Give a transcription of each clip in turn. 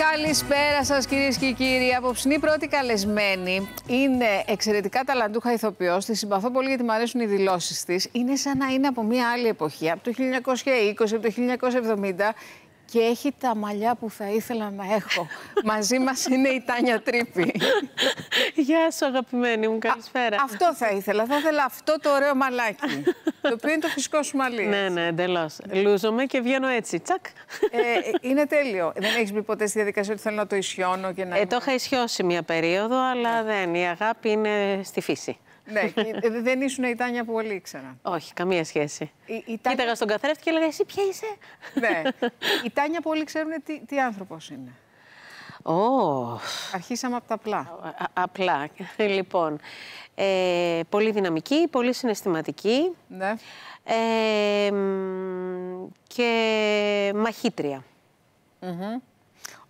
Καλησπέρα σας, κυρίες και κύριοι. απόψινή πρώτη καλεσμένη είναι εξαιρετικά ταλαντούχα ηθοποιός. Τη συμπαθώ πολύ γιατί μου αρέσουν οι δηλώσεις της. Είναι σαν να είναι από μια άλλη εποχή, από το 1920, από το 1970 και έχει τα μαλλιά που θα ήθελα να έχω. Μαζί μας είναι η Τάνια Τρίπη. Γεια σου αγαπημένη μου, καλησπέρα. αυτό θα ήθελα, θα ήθελα αυτό το ωραίο μαλάκι, το οποίο είναι το φυσικό σου μαλλί. Ναι, ναι, εντελώς. Λούζομαι και βγαίνω έτσι, τσακ. Ε, είναι τέλειο. Δεν έχεις μπει ποτέ στη διαδικασία ότι θέλω να το ισιώνω και Ε, το είχα ισιώσει μια περίοδο, αλλά ναι. δεν. Η αγάπη είναι στη φύση ναι, ε, ε, δεν ήσουν η Τάνια που όλοι ήξερα. Όχι, καμία σχέση. Η, Κοίταγα στον καθρέφτη και έλεγα Εσύ ποια είσαι. ναι. Η Τάνια πολύ ξέρουν τι, τι άνθρωπος είναι. Oh. Αρχίσαμε από τα απλά. απλά. Λοιπόν, ε, πολύ δυναμική, πολύ συναισθηματική ναι. ε, και μαχήτρια. Mm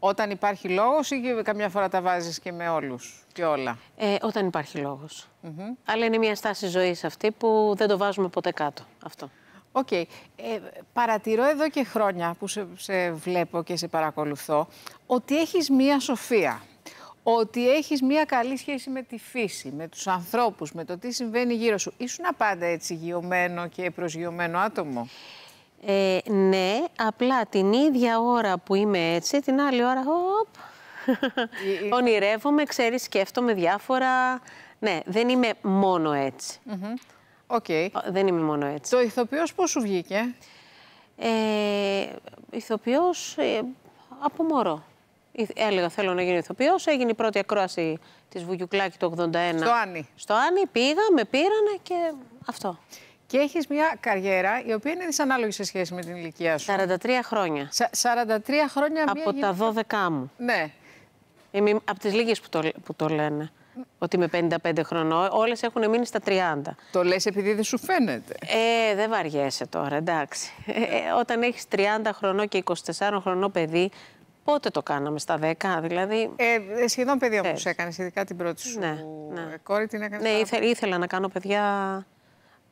όταν υπάρχει λόγος ή καμιά φορά τα βάζεις και με όλους και όλα. Ε, όταν υπάρχει λόγος. Αλλά είναι μια στάση ζωής αυτή που δεν το βάζουμε ποτέ κάτω. Αυτό. Οκ. Okay. Ε, παρατηρώ εδώ και χρόνια που σε, σε βλέπω και σε παρακολουθώ ότι έχεις μία σοφία. Ότι έχεις μία καλή σχέση με τη φύση, με τους ανθρώπους, με το τι συμβαίνει γύρω σου. Ήσουν πάντα έτσι γιωμένο και προσγειωμένο άτομο. Ε, ναι, απλά την ίδια ώρα που είμαι έτσι, την άλλη ώρα, οπ, ονειρεύομαι, ξέρεις, σκέφτομαι διάφορα. Ναι, δεν είμαι μόνο έτσι. Mm okay. Δεν είμαι μόνο έτσι. Το ηθοποιός πώς σου βγήκε? Ε, ηθοποιός ε, από μωρό. Έλεγα θέλω να γίνω ηθοποιός, έγινε η πρώτη ακρόαση της Βουγιουκλάκη το 81. Στο Άνι. Στο Άνι πήγα, με πήρανε και αυτό. Και έχεις μια καριέρα η οποία είναι δυσανάλογη σε σχέση με την ηλικία σου. 43 χρόνια. 43 χρόνια Από τα 12 μου. Ναι. Είμαι από τις λίγες που, το, που το λένε. Ότι είμαι 55 χρονών, όλες έχουν μείνει στα 30. Το λες επειδή δεν σου φαίνεται. Ε, δεν βαριέσαι τώρα, εντάξει. Ε, ε, όταν έχεις 30 χρονών και 24 χρονών παιδί, πότε το κάναμε, στα 10 δηλαδή. Ε, ε, σχεδόν παιδί όμως έκανες, ειδικά την πρώτη σου ναι, ναι. κόρη την έκανες. Ναι, ήθελα, ήθελα να κάνω παιδιά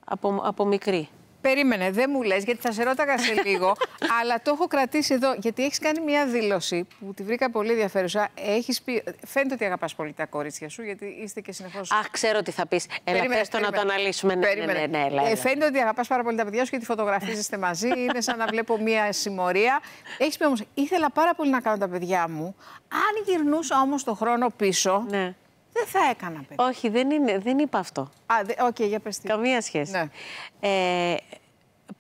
από, από μικρή. Περίμενε, δεν μου λες γιατί θα σε ρώταγα σε λίγο, αλλά το έχω κρατήσει εδώ γιατί έχεις κάνει μια δήλωση που τη βρήκα πολύ ενδιαφέρουσα. Έχεις πει, φαίνεται ότι αγαπάς πολύ τα κορίτσια σου γιατί είστε και συνεχώς... Αχ, ξέρω τι θα πεις. Έλα, περίμενε, το περίμενε. να το αναλύσουμε. Ναι, ναι, περίμενε. Ναι, ναι, Ε, φαίνεται ότι αγαπάς πάρα πολύ τα παιδιά σου γιατί φωτογραφίζεστε μαζί, είναι σαν να βλέπω μια συμμορία. Έχεις πει όμως, ήθελα πάρα πολύ να κάνω τα παιδιά μου, αν γυρνούσα όμως το χρόνο πίσω... Ναι. Δεν θα έκανα παιδί. Όχι, δεν, είναι, δεν είπα αυτό. Α, οκ, okay, για πες Καμία σχέση. Ναι. Ε,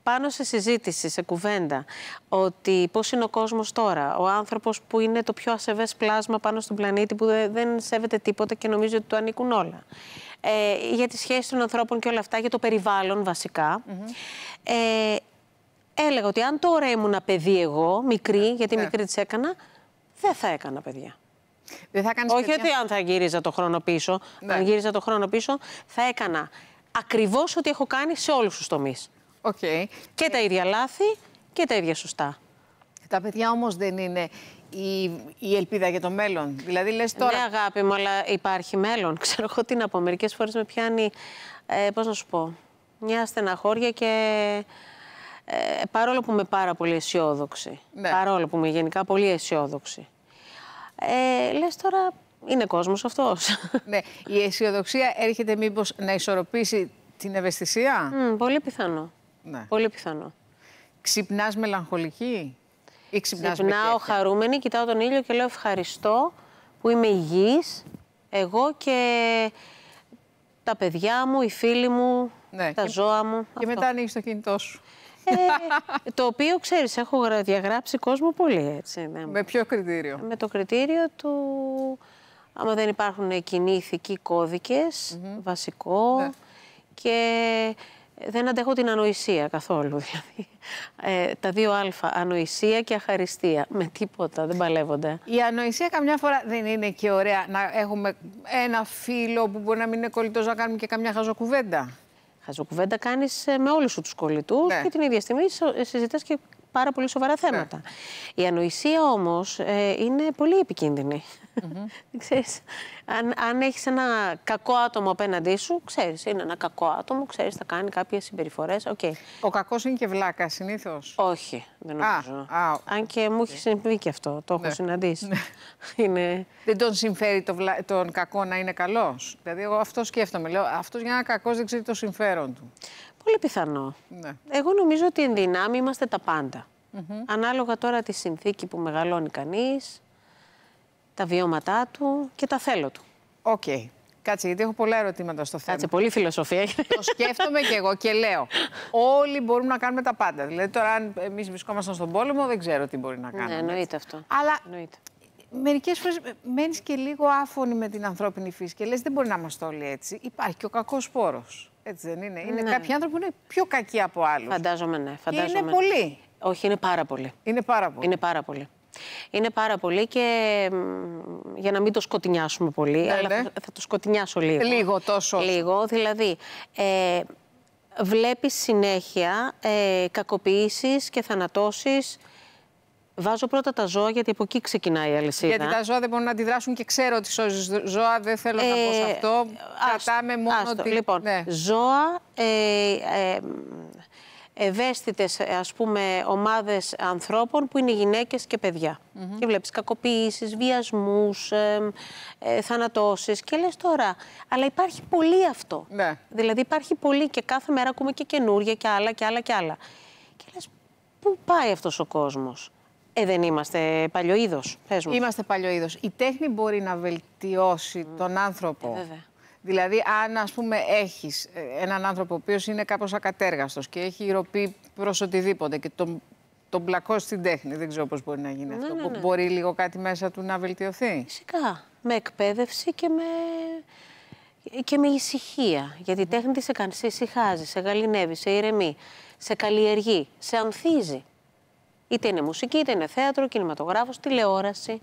πάνω σε συζήτηση, σε κουβέντα, ότι πώς είναι ο κόσμος τώρα, ο άνθρωπος που είναι το πιο ασεβές πλάσμα πάνω στον πλανήτη που δεν σέβεται τίποτα και νομίζει ότι του ανήκουν όλα. Ε, για τις σχέσεις των ανθρώπων και όλα αυτά, για το περιβάλλον βασικά. ε, έλεγα ότι αν τώρα ήμουν παιδί εγώ, μικρή, ναι, γιατί ναι. μικρή της έκανα, δεν θα έκανα παιδιά. Δεν θα Όχι ότι αν θα γύριζα το χρόνο πίσω. Ναι. Αν γύριζα το χρόνο πίσω, θα έκανα ακριβώς ό,τι έχω κάνει σε όλους τους τομείς. Okay. Και τα ίδια λάθη και τα ίδια σωστά. Τα παιδιά όμως δεν είναι η, η ελπίδα για το μέλλον. Δηλαδή, λες τώρα. Ναι, αγάπη μου, αλλά υπάρχει μέλλον. Ξέρω εγώ τι να πω. Μερικές φορές με πιάνει. Ε, Πώς να σου πω. Μια στεναχώρια και. Ε, παρόλο που είμαι πάρα πολύ αισιόδοξη. Ναι. Παρόλο που είμαι γενικά πολύ αισιόδοξη ε, λες τώρα είναι κόσμος αυτός. Ναι, η αισιοδοξία έρχεται μήπως να ισορροπήσει την ευαισθησία. Mm, πολύ πιθανό. Ναι. Πολύ πιθανό. Ξυπνάς μελαγχολική ή ξυπνάς Ξυπνάω χαρούμενη, κοιτάω τον ήλιο και λέω ευχαριστώ που είμαι υγιής, εγώ και τα παιδιά μου, οι φίλοι μου, ναι, τα ζώα μου. Και μετά ανοίγεις το κινητό σου. Ε, το οποίο, ξέρεις, έχω διαγράψει κόσμο πολύ, έτσι. Με, με ποιο κριτήριο? Με το κριτήριο του... Άμα δεν υπάρχουν κοινοί ηθικοί κώδικες, βασικό, ναι. και δεν αντέχω την ανοησία καθόλου. Δηλαδή. Ε, τα δύο α, ανοησία και αχαριστία. Με τίποτα, δεν παλεύονται. Η ανοησία καμιά φορά δεν είναι και ωραία να έχουμε ένα φίλο που μπορεί να μην είναι κολλητός να κάνουμε και καμιά χαζοκουβέντα χαζοκουβέντα κάνεις ε, με όλους σου τους κολλητούς ναι. και την ίδια στιγμή ε, συζητάς και πάρα πολύ σοβαρά θέματα. Ναι. Η ανοησία όμως ε, είναι πολύ επικίνδυνη. Mm-hmm. Ξέρεις, αν, αν έχεις ένα κακό άτομο απέναντί σου, ξέρεις, είναι ένα κακό άτομο, ξέρεις, θα κάνει κάποιες συμπεριφορές. Okay. Ο κακός είναι και βλάκας συνήθως. Όχι, δεν νομίζω. αν και μου έχει ναι. συμβεί και αυτό, το ναι. έχω συναντήσει. Ναι. είναι... Δεν τον συμφέρει τον κακό να είναι καλός. Δηλαδή, εγώ αυτό σκέφτομαι. Λέω, αυτός για ένα κακός δεν ξέρει το συμφέρον του. Πολύ πιθανό. Ναι. Εγώ νομίζω ότι εν δυνάμει είμαστε τα πάντα. Ανάλογα τώρα τη συνθήκη που μεγαλώνει κανείς, τα βιώματά του και τα θέλω του. Οκ. Okay. Κάτσε, γιατί έχω πολλά ερωτήματα στο θέμα. Κάτσε, πολύ φιλοσοφία. Το σκέφτομαι και εγώ και λέω. Όλοι μπορούμε να κάνουμε τα πάντα. Δηλαδή, τώρα, αν εμείς βρισκόμασταν στον πόλεμο, δεν ξέρω τι μπορεί να ναι, κάνουμε. Ναι, εννοείται αυτό. Αλλά μερικές φορές μένεις και λίγο άφωνη με την ανθρώπινη φύση και λες: Δεν μπορεί να είμαστε όλοι έτσι. Υπάρχει και ο κακός πόρο. Έτσι δεν είναι. Είναι ναι. κάποιοι άνθρωποι που είναι πιο κακοί από άλλους. Φαντάζομαι, ναι. Φαντάζομαι. Και είναι πολύ. Όχι, είναι πάρα πολύ. Είναι πάρα πολύ. Είναι πάρα πολύ. Είναι πάρα πολύ και για να μην το σκοτεινιάσουμε πολύ, ναι, αλλά ναι. Θα, το σκοτεινιάσω λίγο. Λίγο τόσο. Λίγο, δηλαδή... Ε, βλέπεις συνέχεια ε, κακοποιήσεις και θανατώσεις Βάζω πρώτα τα ζώα γιατί από εκεί ξεκινάει η αλυσίδα. Γιατί τα ζώα δεν μπορούν να αντιδράσουν και ξέρω ότι σώζει ζώα, δεν θέλω να πω σε ε, αυτό. Άστο, Κατάμε μόνο άστο. Λοιπόν, ναι. ζώα, ε, ε ευαίσθητες ας πούμε ομάδες ανθρώπων που είναι γυναίκες και παιδιά. Mm Και βλέπεις κακοποίησεις, βιασμούς, ε, θανατώσεις και λες τώρα, αλλά υπάρχει πολύ αυτό. Ναι. Δηλαδή υπάρχει πολύ και κάθε μέρα ακούμε και καινούργια και άλλα και άλλα και άλλα. Και λες πού πάει αυτός ο κόσμος. Ε, δεν είμαστε παλιό πες μου. Είμαστε παλιό Η τέχνη μπορεί να βελτιώσει τον άνθρωπο. Ε, βέβαια Δηλαδή, αν ας πούμε έχεις ε, έναν άνθρωπο ο οποίος είναι κάπως ακατέργαστος και έχει ροπή προς οτιδήποτε και τον, τον στην τέχνη, δεν ξέρω πώς μπορεί να γίνει ναι, αυτό, ναι, ναι, μπορεί λίγο κάτι μέσα του να βελτιωθεί. Φυσικά. Με εκπαίδευση και με, και με ησυχία. Γιατί η τέχνη της σε κάνει, σε ησυχάζει, σε γαλινεύει, σε ηρεμεί, σε καλλιεργεί, σε ανθίζει. Είτε είναι μουσική, είτε είναι θέατρο, κινηματογράφος, τηλεόραση.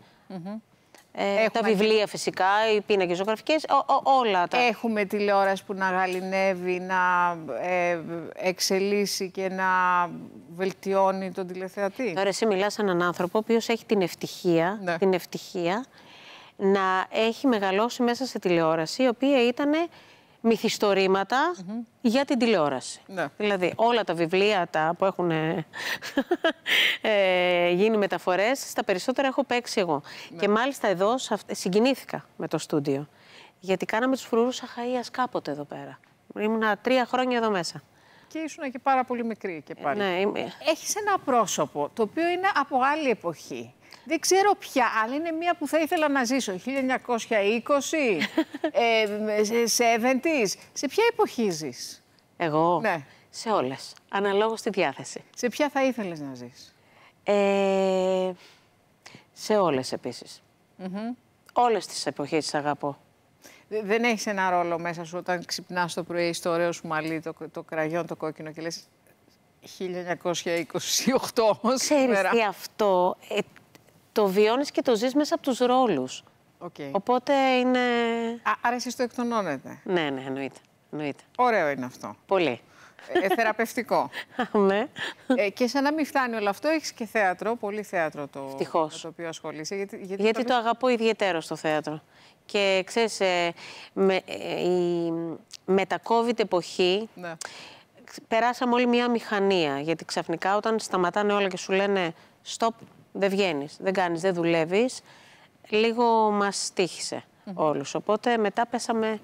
Ε, τα βιβλία φυσικά, οι πίνακες ζωγραφικές, όλα τα. Έχουμε τηλεόραση που να γαλινεύει, να ε, εξελίσσει και να βελτιώνει τον τηλεθεατή. Τώρα, εσύ μιλάς σαν έναν άνθρωπο ο οποίος έχει την ευτυχία, ναι. την ευτυχία να έχει μεγαλώσει μέσα σε τηλεόραση, η οποία ήταν μυθιστορήματα για την τηλεόραση. Ναι. Δηλαδή όλα τα βιβλία τα που έχουν ε, ε γίνει μεταφορές, στα περισσότερα έχω παίξει εγώ. Ναι. Και μάλιστα εδώ συγκινήθηκα με το στούντιο. Γιατί κάναμε τους φρουρούς Αχαΐας κάποτε εδώ πέρα. Ήμουνα τρία χρόνια εδώ μέσα. Και ήσουν και πάρα πολύ μικρή και πάλι. Ναι, Έχεις ένα πρόσωπο το οποίο είναι από άλλη εποχή. Δεν ξέρω ποια, αλλά είναι μία που θα ήθελα να ζήσω. 1920, ε, Σε ποια εποχή ζεις? Εγώ? Ναι. Σε όλες. Αναλόγως τη διάθεση. Σε ποια θα ήθελες να ζεις? Ε, σε όλες επίσης. Mm -hmm. Όλες τις εποχές αγαπώ. Δεν έχεις ένα ρόλο μέσα σου όταν ξυπνάς το πρωί στο ωραίο σου μαλλί, το, το κραγιόν, το κόκκινο και λες 1928 σήμερα. Ξέρεις αυτό, ε, το βιώνεις και το ζεις μέσα από τους ρόλους. Okay. Οπότε είναι... Α, άρα εσείς το εκτονώνετε. Ναι, ναι, εννοείται. εννοείται. Ωραίο είναι αυτό. Πολύ. Ε, ε, θεραπευτικό. Ναι. ε, και σαν να μην φτάνει όλο αυτό, έχεις και θέατρο, πολύ θέατρο το, το οποίο ασχολείσαι. Γιατί, γιατί, το... αγαπώ ιδιαίτερο στο θέατρο. Και ξέρεις, ε, με, η covid εποχή... Ναι. Περάσαμε όλη μια μηχανία, γιατί ξαφνικά όταν σταματάνε όλα και σου λένε «Stop, δεν βγαίνεις, δεν κάνεις, δεν δουλεύεις. Λίγο μας τύχησε mm όλους. Οπότε μετά πέσαμε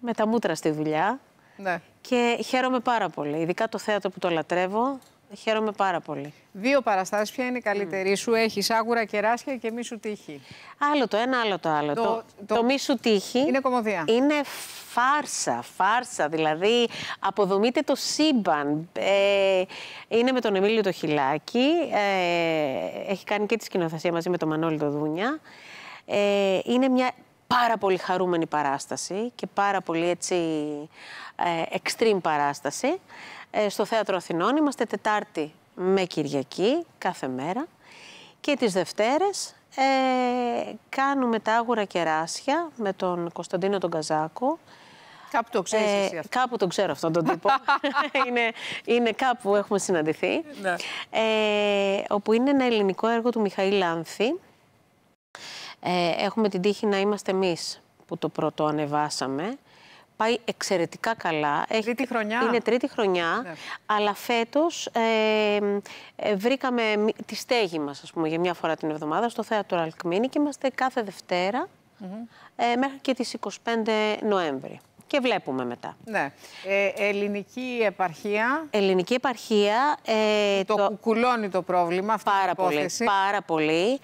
με τα μούτρα στη δουλειά. Ναι. Και χαίρομαι πάρα πολύ. Ειδικά το θέατρο που το λατρεύω, Χαίρομαι πάρα πολύ. Δύο παραστάσεις, ποια είναι η καλύτερη σου, έχεις άγουρα κεράσια και μη σου τύχει. Άλλο το ένα, άλλο το άλλο. Το, το, το... μη σου τύχει. Είναι κομμωδία. Είναι φάρσα, φάρσα. Δηλαδή, αποδομείται το σύμπαν. Ε, είναι με τον Εμίλιο το Χιλάκι, Ε, έχει κάνει και τη σκηνοθεσία μαζί με τον Μανώλη το Δούνια. Ε, είναι μια πάρα πολύ χαρούμενη παράσταση και πάρα πολύ έτσι ε, extreme παράσταση. Ε, στο Θέατρο Αθηνών. Είμαστε Τετάρτη με Κυριακή κάθε μέρα και τις Δευτέρες ε, κάνουμε τα Άγουρα Κεράσια με τον Κωνσταντίνο τον Καζάκο. Κάπου το ξέρεις ε, εσύ Κάπου τον ξέρω αυτόν τον τύπο. είναι, είναι κάπου έχουμε συναντηθεί. Ναι. Ε, όπου είναι ένα ελληνικό έργο του Μιχαήλ Λάνθη ε, έχουμε την τύχη να είμαστε εμείς που το πρώτο ανεβάσαμε πάει εξαιρετικά καλά. Τρίτη χρονιά. Είναι τρίτη χρονιά, ναι. αλλά φέτος ε, ε βρήκαμε τη στέγη μας, για μια φορά την εβδομάδα στο Θέατρο Αλκμίνη και είμαστε κάθε Δευτέρα ε, μέχρι και τις 25 Νοέμβρη και βλέπουμε μετά. Ναι. Ε, ελληνική επαρχία. Ελληνική επαρχία. Ε, το, το κουκουλώνει το πρόβλημα αυτή πάρα πολύ, Πάρα πολύ.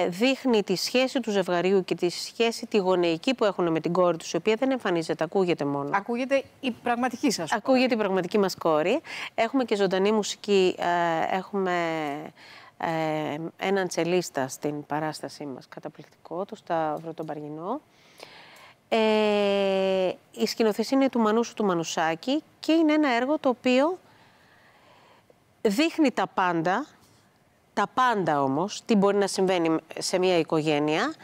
Ε, δείχνει τη σχέση του ζευγαριού και τη σχέση τη γονεϊκή που έχουν με την κόρη τους, η οποία δεν εμφανίζεται, ακούγεται μόνο. Ακούγεται η πραγματική σας κόρη. Ακούγεται η πραγματική μας κόρη. Έχουμε και ζωντανή μουσική, ε, έχουμε... Ε, έναν τσελίστα στην παράστασή μας, καταπληκτικό, το Σταύρο τον Παργινό. Ε, η σκηνοθεσία είναι του Μανούσου του Μανουσάκη και είναι ένα έργο το οποίο δείχνει τα πάντα, τα πάντα όμως, τι μπορεί να συμβαίνει σε μια οικογένεια,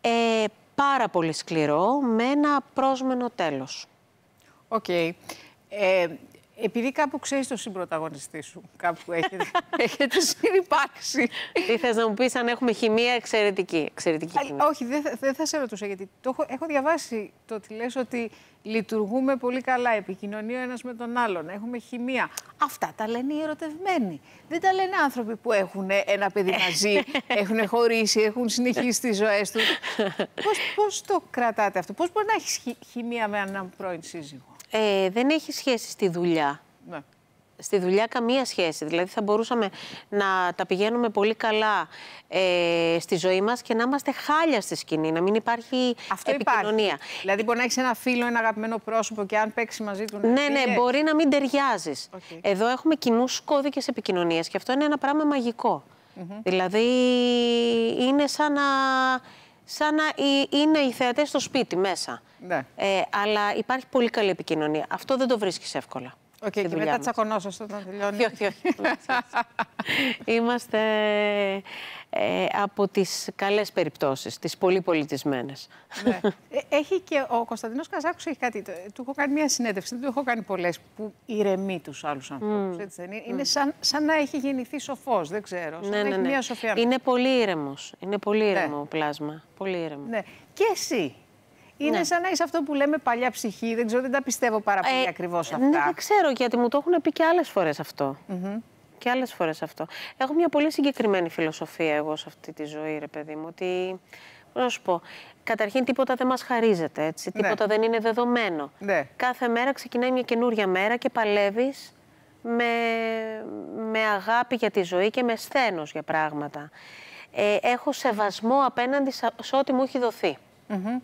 ε, πάρα πολύ σκληρό, με ένα πρόσμενο τέλος. Οκ. Ε, επειδή κάπου ξέρεις τον συμπροταγωνιστή σου, κάπου έχετε, έχετε συνεπάρξει. Τι θες να μου πεις, αν έχουμε χημεία εξαιρετική. εξαιρετική χημεία. Όχι, δεν θα σε ρωτούσα, γιατί το έχω, διαβάσει το ότι λες ότι λειτουργούμε πολύ καλά, επικοινωνεί ο ένας με τον άλλον, έχουμε χημεία. Αυτά τα λένε οι ερωτευμένοι. Δεν τα λένε άνθρωποι που έχουν ένα παιδί μαζί, έχουν χωρίσει, έχουν συνεχίσει τις ζωές τους. Πώς το κρατάτε αυτό, Πώς μπορεί να έχεις χημεία με έναν πρώην σύζυγο. Ε, δεν έχει σχέση στη δουλειά. Ναι. Στη δουλειά καμία σχέση. Δηλαδή θα μπορούσαμε να τα πηγαίνουμε πολύ καλά ε, στη ζωή μας και να είμαστε χάλια στη σκηνή, να μην υπάρχει Αυτό επικοινωνία. Υπάρχει. Δηλαδή μπορεί να έχεις ένα φίλο, ένα αγαπημένο πρόσωπο και αν παίξει μαζί του... Ναι, ναι, μπορεί να μην ταιριάζεις. Εδώ έχουμε κοινούς κώδικες επικοινωνίας και αυτό είναι ένα πράγμα μαγικό. Δηλαδή είναι σαν να, σαν να είναι οι θεατές στο σπίτι μέσα. Ναι. Ε, αλλά υπάρχει πολύ καλή επικοινωνία. Αυτό δεν το βρίσκεις εύκολα. Okay, και μετά μας. τσακωνώσω στο να τελειώνει. Όχι, όχι. Είμαστε ε, από τις καλές περιπτώσεις, τις πολύ πολιτισμένες. Ναι. Ε, έχει και ο Κωνσταντινός Καζάκος έχει κάτι, του έχω κάνει μια συνέντευξη, δεν του έχω κάνει πολλές, που ηρεμεί τους άλλους ανθρώπους, mm. είναι. Mm. Είναι σαν, σαν, να έχει γεννηθεί σοφός, δεν ξέρω, σαν ναι, ναι, ναι, μια σοφία. Είναι πολύ ήρεμος, είναι πολύ ναι. ήρεμο πλάσμα, πολύ ήρεμο. Ναι. Και εσύ, ναι. Είναι σαν να είσαι αυτό που λέμε παλιά ψυχή. Δεν ξέρω, δεν τα πιστεύω πάρα ε, πολύ ε, ακριβώ αυτά. Ναι, δεν ξέρω, γιατί μου το έχουν πει και άλλες φορές αυτό. Mm -hmm. Και άλλες φορές αυτό. Έχω μια πολύ συγκεκριμένη φιλοσοφία εγώ σε αυτή τη ζωή, ρε παιδί μου. Ότι. Να σου πω. Καταρχήν, τίποτα δεν μας χαρίζεται. Έτσι. Ναι. Τίποτα δεν είναι δεδομένο. Ναι. Κάθε μέρα ξεκινάει μια καινούρια μέρα και παλεύεις με, με αγάπη για τη ζωή και με σθένος για πράγματα. Ε, έχω σεβασμό απέναντι σε ό,τι μου έχει δοθεί. Mm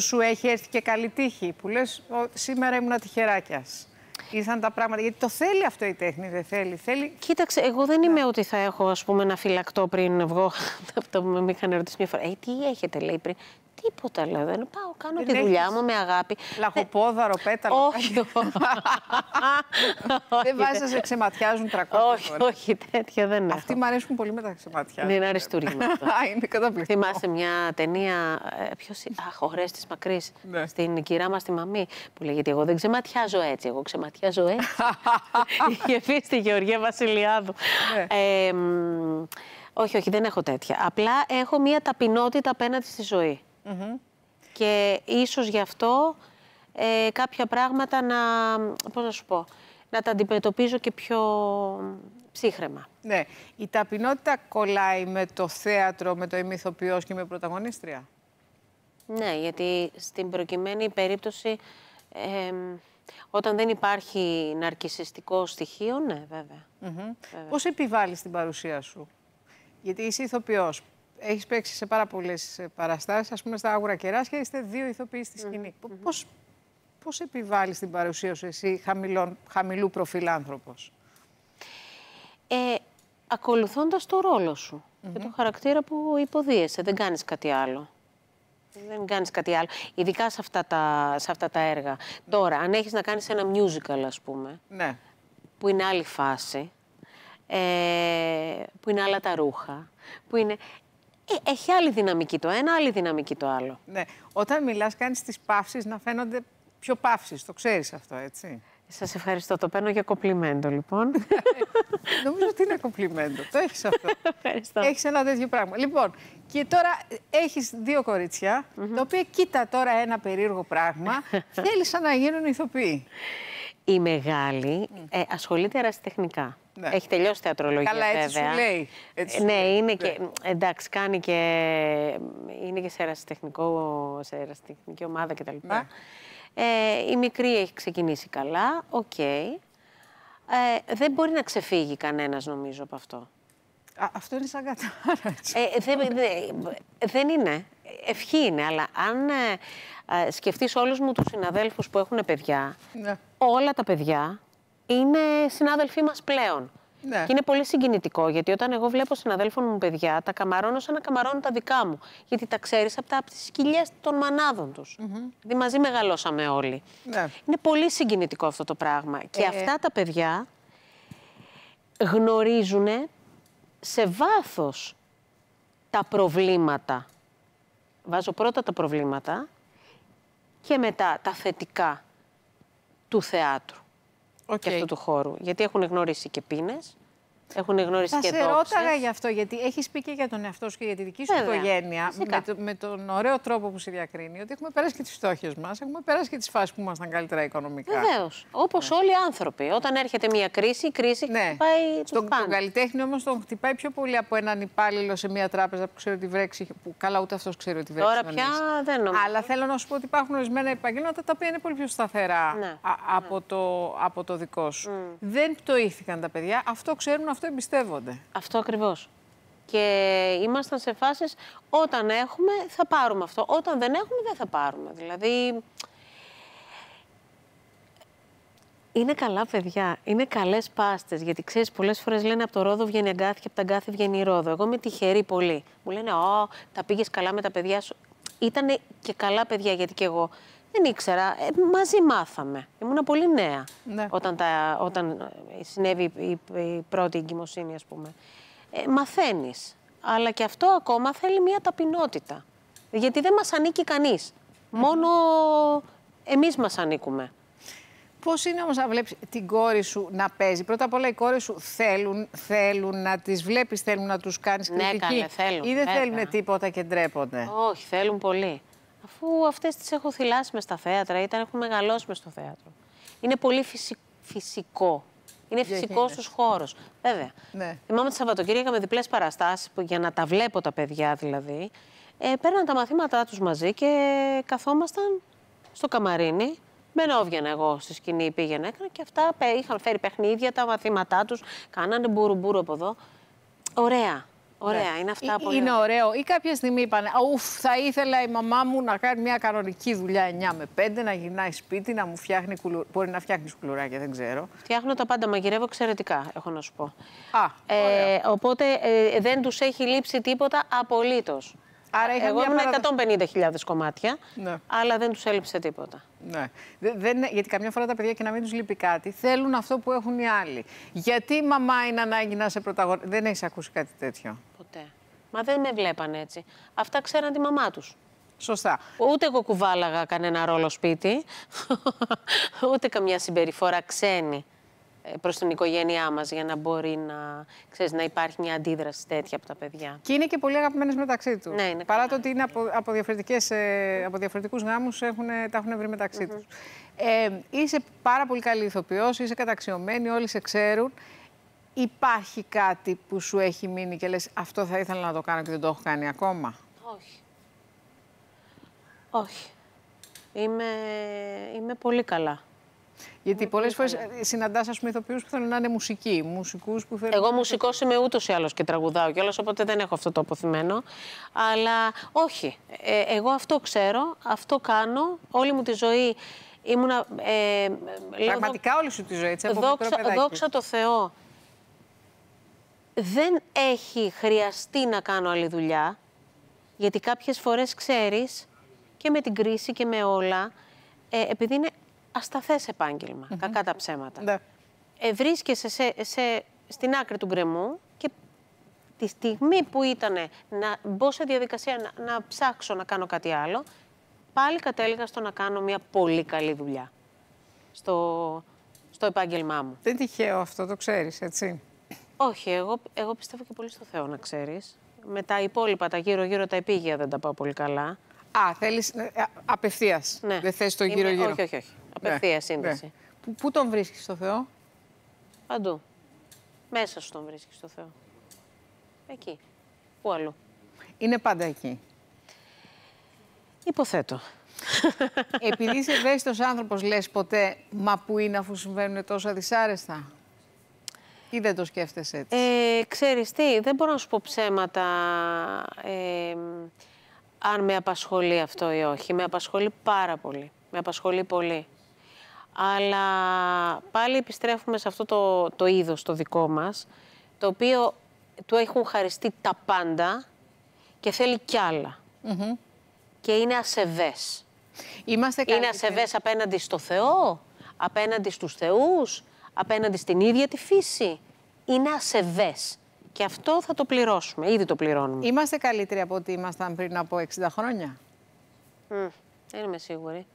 Σου, έχει έρθει και καλή τύχη που λες σήμερα ήμουν τυχεράκιας. Ήρθαν τα πράγματα, γιατί το θέλει αυτό η τέχνη, δεν θέλει. θέλει... Κοίταξε, εγώ δεν είμαι ότι θα έχω ας πούμε, ένα φυλακτό πριν βγω. αυτό που με είχαν ρωτήσει μια φορά. Ε, τι έχετε, λέει πριν. Τίποτα, λέω. Δεν πάω κάνω τη δουλειά μου με αγάπη. Λαχοπόδαρο, ε, πέταλο. Όχι. Δεν βάζεις να σε ξεματιάζουν 300 Όχι, όχι, τέτοια δεν έχω. Αυτοί μου αρέσουν πολύ με τα Δεν ναι, Είναι αριστούργημα Είναι καταπληκτικό. Θυμάσαι μια ταινία, ε, ποιος, αχ, ο Ρέστης μακρύς. Ναι. στην κυρία μας τη Μαμή, που λέγεται «Εγώ δεν ξεματιάζω έτσι, εγώ ξεματιάζω έτσι». Είχε πει στη Γεωργία Βασιλιάδου. Ναι. όχι, όχι, δεν έχω τέτοια. Απλά έχω μία ταπεινότητα απέναντι στη ζωή. Και ίσως γι' αυτό ε, κάποια πράγματα να, πώς να σου πω, να τα αντιμετωπίζω και πιο ψύχρεμα. Ναι. Η ταπεινότητα κολλάει με το θέατρο, με το ημιθοποιός και με πρωταγωνίστρια. Ναι, γιατί στην προκειμένη περίπτωση, όταν δεν υπάρχει ναρκισιστικό στοιχείο, ναι, βέβαια. Mm -hmm. βέβαια. Πώς επιβάλλεις την παρουσία σου. Γιατί είσαι ηθοποιός, έχεις παίξει σε πάρα πολλές ε, παραστάσεις. Ας πούμε, στα Άγουρα Κεράσια είστε δύο ηθοποιοί στη σκηνή. Mm Πώς Πώς επιβάλλεις την παρουσία σου εσύ, χαμηλού προφίλ άνθρωπος, ε, Ακολουθώντας το ρόλο σου mm και το χαρακτήρα που υποδίεσαι. Δεν κάνεις κάτι άλλο. Δεν κάνεις κάτι άλλο. Ειδικά σε αυτά τα, σε αυτά τα έργα. Τώρα, αν έχεις να κάνεις ένα musical, ας πούμε. Ναι. Που είναι άλλη φάση. Ε, που είναι άλλα τα ρούχα. Που είναι ε, έχει άλλη δυναμική το ένα, άλλη δυναμική το άλλο. Ναι. Όταν μιλάς κάνεις τις παύσεις να φαίνονται πιο παύσεις, το ξέρεις αυτό έτσι. Σας ευχαριστώ. Το παίρνω για κοπλιμέντο, λοιπόν. Νομίζω ότι είναι κοπλιμέντο. Το έχεις αυτό. Ευχαριστώ. Έχεις ένα τέτοιο πράγμα. Λοιπόν, και τώρα ε, έχεις δύο κορίτσια, mm -hmm. τα οποία κοίτα τώρα ένα περίεργο πράγμα, θέλησαν να γίνουν ηθοποιοί. Η μεγάλη ε, ασχολείται ερασιτεχνικά. Ναι. Έχει τελειώσει θεατρολογία Καλά, βέβαια. σου ναι, λέει. ναι, είναι και, ναι. εντάξει, κάνει και, είναι και σε, ερασιτεχνικό, σε ερασιτεχνική ομάδα κτλ. Ε, η μικρή έχει ξεκινήσει καλά, οκ. Ε, δεν μπορεί να ξεφύγει κανένας νομίζω από αυτό. αυτό είναι σαν κατάρα. Ε, δεν, είναι. Ευχή είναι, αλλά αν ε, ε, σκεφτείς όλους μου τους συναδέλφους που έχουν παιδιά, όλα τα παιδιά είναι συνάδελφοί μας πλέον. Ναι. Και είναι πολύ συγκινητικό γιατί όταν εγώ βλέπω συναδέλφων μου παιδιά, τα καμαρώνω σαν να καμαρώνω τα δικά μου. Γιατί τα ξέρεις από, τα, από τις των μανάδων τους. Mm Δηλαδή μαζί μεγαλώσαμε όλοι. Ναι. Είναι πολύ συγκινητικό αυτό το πράγμα. και ε. αυτά τα παιδιά γνωρίζουν σε βάθος τα προβλήματα. Βάζω πρώτα τα προβλήματα και μετά τα θετικά του θεάτρου okay. και αυτού του χώρου. Γιατί έχουν γνωρίσει και πίνες. Έχουν γνωρίσει και τότε. Θα σε ρώταγα γι' αυτό, γιατί έχεις πει και για τον εαυτό σου και για τη δική σου Βέβαια. οικογένεια. Με, το, με, τον ωραίο τρόπο που σε διακρίνει, ότι έχουμε πέρασει και τις φτώχειες μας, έχουμε πέρασει και τις φάσεις που ήμασταν καλύτερα οικονομικά. Βεβαίως. Όπως ναι. όλοι οι άνθρωποι. Όταν έρχεται μια κρίση, η κρίση ναι. χτυπάει. πάνω. τον καλλιτέχνη όμως τον χτυπάει πιο πολύ από έναν υπάλληλο σε μια τράπεζα που ξέρει ότι βρέξει. Που καλά, ούτε αυτός ξέρει ότι βρέξει. Τώρα πια δεν νομίζω. Αλλά θέλω να σου πω ότι υπάρχουν ορισμένα επαγγέλματα τα οποία είναι πολύ πιο σταθερά ναι. Α, από, ναι. το, από το δικό σου. Mm. Δεν πτωήθηκαν τα παιδιά. Αυτό ξέρουν, αυτό εμπιστεύονται. Αυτό ακριβώς. Και ήμασταν σε φάσεις όταν έχουμε θα πάρουμε αυτό, όταν δεν έχουμε δεν θα πάρουμε. Δηλαδή Είναι καλά παιδιά, είναι καλές πάστες, γιατί ξέρεις πολλές φορές λένε από το Ρόδο βγαίνει αγκάθι και από τα αγκάθι βγαίνει η Ρόδο. Εγώ είμαι τυχερή πολύ. Μου λένε, «Ω, τα πήγες καλά με τα παιδιά σου». Ήτανε και καλά παιδιά, γιατί και εγώ δεν ήξερα. Ε, μαζί μάθαμε. Ήμουνα πολύ νέα ναι. όταν, τα, όταν ε, συνέβη η, πρώτη εγκυμοσύνη, ας πούμε. Ε, μαθαίνεις. Αλλά και αυτό ακόμα θέλει μια ταπεινότητα. Γιατί δεν μας ανήκει κανείς. Μόνο εμείς μας ανήκουμε. Πώς είναι όμως να βλέπεις την κόρη σου να παίζει. Πρώτα απ' όλα, οι κόρες σου θέλουν, θέλουν να τις βλέπεις, θέλουν να τους κάνεις ναι, κριτική. Ναι, καλέ, θέλουν. Ή δεν θέλουν τίποτα και ντρέπονται. Όχι, θέλουν πολύ. Αφού αυτές τις έχω θυλάσει μες στα θέατρα, ήταν έχουν μεγαλώσει μες στο θέατρο. Είναι πολύ φυσικό. Είναι φυσικό στου χώρο. Βέβαια. Ναι. Θυμάμαι τη Σαββατοκύρια είχαμε διπλές παραστάσεις για να τα βλέπω τα παιδιά δηλαδή. Ε, παίρναν τα μαθήματά τους μαζί και καθόμασταν στο καμαρίνι. Μπαινόβγαινα εγώ στη σκηνή, πήγαινα, έκανα και αυτά είχαν φέρει παιχνίδια, τα μαθήματά τους, κάνανε μπουρουμπουρου από εδώ. Ωραία. Ωραία, ναι. είναι αυτά ε, που. Είναι ωραίο. Ή κάποια στιγμή είπανε, Ουφ, θα ήθελα η μαμά μου να κάνει μια κανονική δουλειά 9 με 5, να γυρνάει σπίτι, να μου φτιάχνει κουλουράκια, Μπορεί να φτιάχνεις κουλουράκια, δεν ξέρω. Φτιάχνω τα πάντα, μαγειρεύω εξαιρετικά, έχω να σου πω. Α, ε, οπότε ε, δεν τους έχει λείψει τίποτα απολύτως. Άρα Εγώ ήμουν 150.000 κομμάτια, ναι. αλλά δεν τους έλειψε τίποτα. Ναι. Δεν, γιατί καμιά φορά τα παιδιά και να μην τους λείπει κάτι, θέλουν αυτό που έχουν οι άλλοι. Γιατί η μαμά είναι ανάγκη να σε πρωταγωνιστή. Δεν έχεις ακούσει κάτι τέτοιο. Ποτέ. Μα δεν με βλέπαν έτσι. Αυτά ξέραν τη μαμά τους. Σωστά. Ούτε εγώ κουβάλαγα κανένα ρόλο σπίτι, ούτε καμιά συμπεριφορά ξένη. Ε, προς την οικογένειά μας για να μπορεί να, να υπάρχει μια αντίδραση τέτοια από τα παιδιά. Και είναι και πολύ αγαπημένες μεταξύ τους. Ναι, είναι Παρά το ότι είναι από, από, διαφορετικές, ε, από διαφορετικούς γάμους έχουν, τα έχουν βρει μεταξύ mm τους. Ε, είσαι πάρα πολύ καλή ηθοποιός, είσαι καταξιωμένη, όλοι σε ξέρουν. Υπάρχει κάτι που σου έχει μείνει και λες αυτό θα ήθελα να το κάνω και δεν το έχω κάνει ακόμα. Όχι. Όχι. Είμαι, είμαι πολύ καλά. Γιατί πολλέ φορέ συναντάς, ας πούμε, ηθοποιούς που θέλουν να είναι μουσικοί. Μουσικούς που θέλουν... Εγώ μουσικός είμαι ούτως ή άλλως και τραγουδάω κιόλας, οπότε δεν έχω αυτό το αποθυμένο. Αλλά όχι. Ε, εγώ αυτό ξέρω, αυτό κάνω. Όλη μου τη ζωή ήμουνα. Ε, Πραγματικά όλη σου τη ζωή, έτσι. Από δόξα, δόξα το Θεό. Δεν έχει χρειαστεί να κάνω άλλη δουλειά, γιατί κάποιες φορές ξέρεις και με την κρίση και με όλα, ε, επειδή είναι ασταθές επάγγελμα, κακά τα ψέματα. Ναι. Ε, σε, σε, στην άκρη του γκρεμού και τη στιγμή που ήταν να μπω σε διαδικασία να, ψάξω να κάνω κάτι άλλο, πάλι κατέληγα στο να κάνω μια πολύ καλή δουλειά στο, στο επάγγελμά μου. Δεν τυχαίο αυτό, το ξέρεις, έτσι. Όχι, εγώ, εγώ πιστεύω και πολύ στο Θεό, να ξέρεις. Με τα υπόλοιπα, τα γύρω-γύρω, τα επίγεια δεν τα πάω πολύ καλά. Α, θέλεις, ε, απευθείας. Ναι. Δεν θες το γύρω-γύρω. όχι, όχι. Απευθεία ναι, σύνδεση. Ναι. Πού, τον βρίσκεις στο Θεό, Παντού. Μέσα σου τον βρίσκεις στο Θεό. Εκεί. Πού αλλού. Είναι πάντα εκεί. Υποθέτω. Επειδή είσαι ευαίσθητος άνθρωπος, λες ποτέ, μα που είναι αφού συμβαίνουν τόσο δυσάρεστα. Ή δεν το σκέφτεσαι έτσι. Ε, ξέρεις τι, δεν μπορώ να σου πω ψέματα ε, αν με απασχολεί αυτό ή όχι. Με απασχολεί πάρα πολύ. Με απασχολεί πολύ. Αλλά πάλι επιστρέφουμε σε αυτό το, το είδος το δικό μας, το οποίο του έχουν χαριστεί τα πάντα και θέλει κι άλλα. Και είναι ασεβές. Είμαστε είναι ασεβές απέναντι στο Θεό, απέναντι στους θεούς, απέναντι στην ίδια τη φύση. Είναι ασεβές. Και αυτό θα το πληρώσουμε. Ήδη το πληρώνουμε. Είμαστε καλύτεροι από ό,τι ήμασταν πριν από 60 χρόνια. δεν είμαι σίγουρη.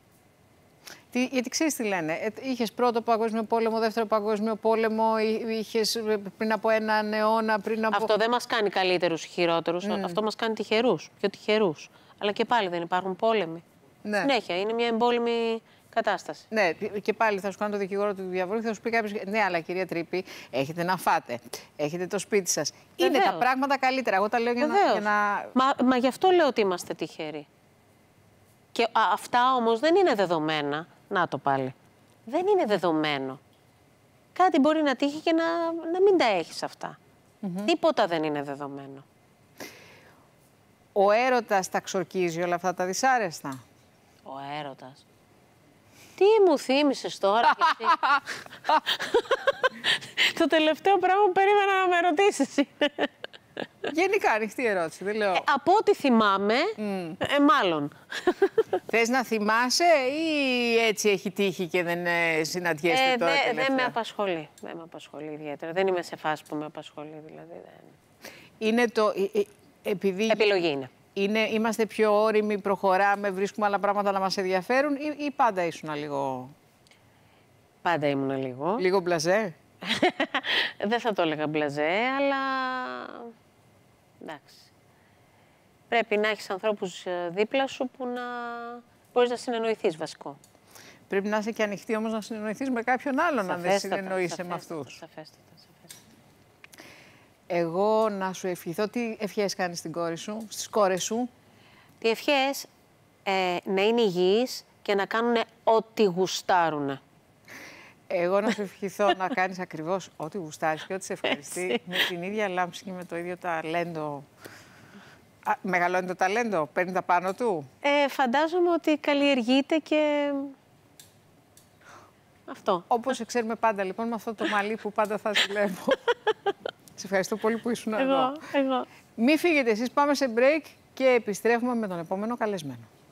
Τι, γιατί ξέρεις τι λένε. Ε, είχες πρώτο Παγκόσμιο Πόλεμο, δεύτερο Παγκόσμιο Πόλεμο, είχες ε, πριν από έναν αιώνα. Πριν από... Αυτό δεν μας κάνει καλύτερους ή χειρότερους. Ναι. Αυτό μας κάνει τυχερούς, πιο τυχερούς. Αλλά και πάλι δεν υπάρχουν πόλεμοι. Ναι. Συνέχεια είναι μια εμπόλεμη κατάσταση. Ναι, και πάλι θα σου κάνω το δικηγόρο του διαβόλου και θα σου πει κάποιος: Ναι, αλλά κυρία Τρίπη, έχετε να φάτε. Έχετε το σπίτι σας. Είναι τα πράγματα καλύτερα. Εγώ τα λέω για να. Για να... Μα, μα γι' αυτό λέω ότι είμαστε τυχεροί. Και αυτά όμως δεν είναι δεδομένα. Να το πάλι. Δεν είναι δεδομένο. Κάτι μπορεί να τύχει και να, μην τα έχεις αυτά. Τίποτα δεν είναι δεδομένο. Ο έρωτας τα ξορκίζει όλα αυτά τα δυσάρεστα. Ο έρωτας. Τι μου θύμισες τώρα Το τελευταίο πράγμα που περίμενα να με ρωτήσεις Γενικά, ανοιχτή ερώτηση. Δεν λέω... Ε, από ό,τι θυμάμαι, ε, μάλλον. Θες να θυμάσαι ή έτσι έχει τύχει και δεν ε, συναντιέστε ε, τώρα. Δεν με απασχολεί. Δεν με απασχολεί ιδιαίτερα. Δεν είμαι σε φάση που με απασχολεί, δηλαδή. Είναι το. Ε, επειδή... Επιλογή είναι. είναι. Είμαστε πιο όριμοι, προχωράμε, βρίσκουμε άλλα πράγματα να μας ενδιαφέρουν ή, ή πάντα ήσουν λίγο. Πάντα ήμουν λίγο. Λίγο μπλαζέ. δεν θα το έλεγα μπλαζέ, αλλά Εντάξει. Πρέπει να έχεις ανθρώπους ε, δίπλα σου που να μπορείς να συνεννοηθείς βασικό. Πρέπει να είσαι και ανοιχτή όμως να συνεννοηθείς με κάποιον άλλον να δεν συνεννοείσαι με αυτούς. Σαφέστατα, Εγώ να σου ευχηθώ. Τι ευχές κάνεις στην κόρη σου, στις κόρες σου. Τι ευχές ε, να είναι υγιείς και να κάνουν ό,τι γουστάρουν. Εγώ να σου ευχηθώ να κάνεις ακριβώς ό,τι γουστάρεις και ό,τι σε ευχαριστεί. με την ίδια λάμψη και με το ίδιο ταλέντο. Α, μεγαλώνει το ταλέντο, παίρνει τα πάνω του. Ε, φαντάζομαι ότι καλλιεργείται και. Αυτό. Όπως ξέρουμε πάντα, λοιπόν, με αυτό το μαλλί που πάντα θα ζηλεύω. σε ευχαριστώ πολύ που ήσουν εγώ, εδώ. Εγώ. Μην φύγετε, εσείς, πάμε σε break και επιστρέφουμε με τον επόμενο καλεσμένο.